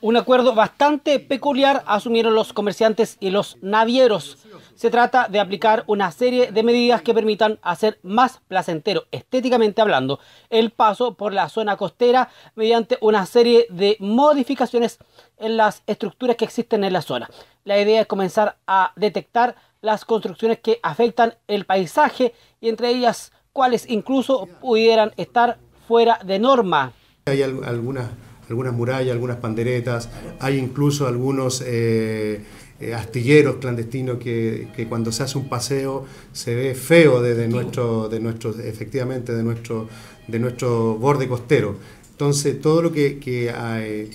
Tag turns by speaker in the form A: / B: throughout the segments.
A: Un acuerdo bastante peculiar asumieron los comerciantes y los navieros. Se trata de aplicar una serie de medidas que permitan hacer más placentero, estéticamente hablando, el paso por la zona costera mediante una serie de modificaciones en las estructuras que existen en la zona. La idea es comenzar a detectar las construcciones que afectan el paisaje y entre ellas cuáles incluso pudieran estar fuera de norma.
B: Hay algunas algunas murallas, algunas panderetas, hay incluso algunos eh, eh, astilleros clandestinos que, cuando se hace un paseo se ve feo desde nuestro, de nuestro, efectivamente, de nuestro, de nuestro borde costero. Entonces, todo lo que, eh,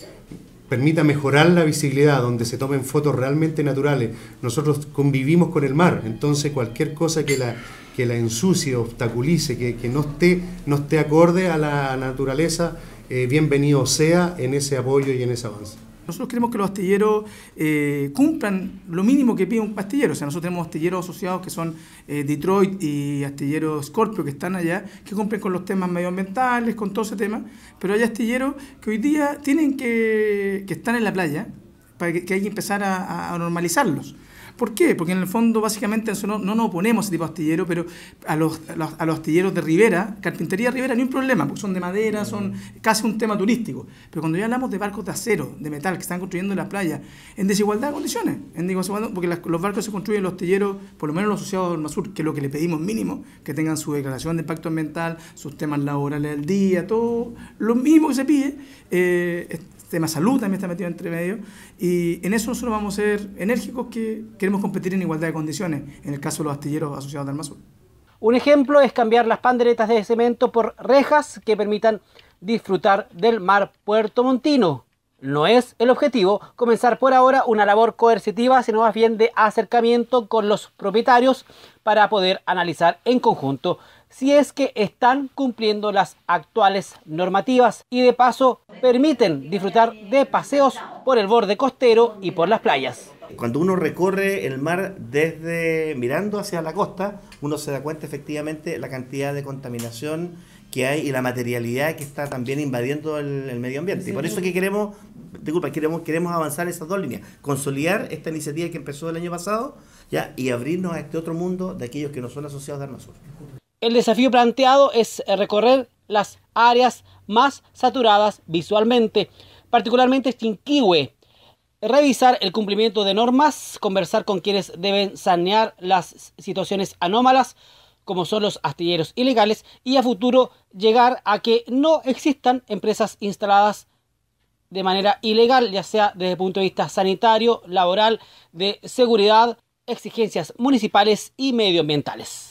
B: permita mejorar la visibilidad, donde se tomen fotos realmente naturales. Nosotros convivimos con el mar, entonces cualquier cosa que la que la ensucie, obstaculice, que, no, esté, no esté acorde a la naturaleza, eh, bienvenido sea en ese apoyo y en ese
C: avance. Nosotros queremos que los astilleros eh, cumplan lo mínimo que pide un astillero. O sea, nosotros tenemos astilleros asociados que son eh, Detroit y astilleros Scorpio que están allá, que cumplen con los temas medioambientales, con todo ese tema. Pero hay astilleros que hoy día tienen que, estar en la playa para que, hay que empezar a normalizarlos. ¿Por qué? Porque en el fondo, básicamente, no, no nos oponemos a ese tipo de astillero, pero a los, a los, astilleros de Rivera, carpintería de Rivera, ni un problema, porque son de madera, son casi un tema turístico. Pero cuando ya hablamos de barcos de acero, de metal, que están construyendo en la playa, en desigualdad de condiciones, en porque los barcos se construyen en los astilleros, por lo menos los asociados del sur que es lo que le pedimos mínimo, que tengan su declaración de impacto ambiental, sus temas laborales al día, todo lo mismo que se pide, eh, tema salud también está metido entre medio, y en eso nosotros vamos a ser enérgicos que queremos competir en igualdad de condiciones, en el caso de los astilleros asociados al Almazur.
A: Un ejemplo es cambiar las panderetas de cemento por rejas que permitan disfrutar del mar Puerto Montino. No es el objetivo comenzar por ahora una labor coercitiva, sino más bien de acercamiento con los propietarios para poder analizar en conjunto si es que están cumpliendo las actuales normativas y de paso permiten disfrutar de paseos por el borde costero y por las playas.
D: Cuando uno recorre el mar desde mirando hacia la costa, uno se da cuenta efectivamente la cantidad de contaminación que hay y la materialidad que está también invadiendo el, medio ambiente. Y por eso que queremos, disculpa, queremos, queremos avanzar esas dos líneas, consolidar esta iniciativa que empezó el año pasado ya y abrirnos a este otro mundo de aquellos que no son asociados de Arnazur.
A: El desafío planteado es eh, recorrer las áreas más saturadas visualmente, particularmente Chinquihue, revisar el cumplimiento de normas, conversar con quienes deben sanear las situaciones anómalas, como son los astilleros ilegales, y a futuro llegar a que no existan empresas instaladas de manera ilegal, ya sea desde el punto de vista sanitario, laboral, de seguridad, exigencias municipales y medioambientales.